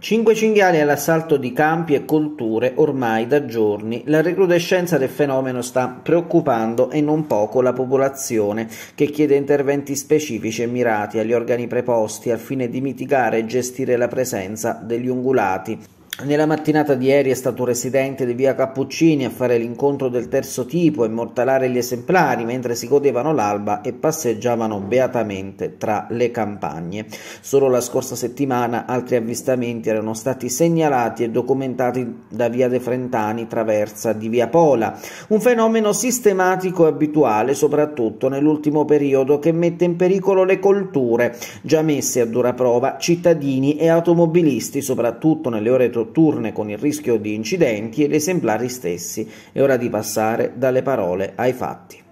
Cinque cinghiali all'assalto di campi e colture ormai da giorni. La recrudescenza del fenomeno sta preoccupando e non poco la popolazione, che chiede interventi specifici e mirati agli organi preposti al fine di mitigare e gestire la presenza degli ungulati. Nella mattinata di ieri è stato un residente di via Cappuccini a fare l'incontro del terzo tipo e mortalare gli esemplari mentre si godevano l'alba e passeggiavano beatamente tra le campagne. Solo la scorsa settimana altri avvistamenti erano stati segnalati e documentati da via De Frentani, traversa di via Pola. Un fenomeno sistematico e abituale, soprattutto nell'ultimo periodo, che mette in pericolo le colture, già messe a dura prova cittadini e automobilisti, soprattutto nelle ore notturne con il rischio di incidenti e gli esemplari stessi. È ora di passare dalle parole ai fatti.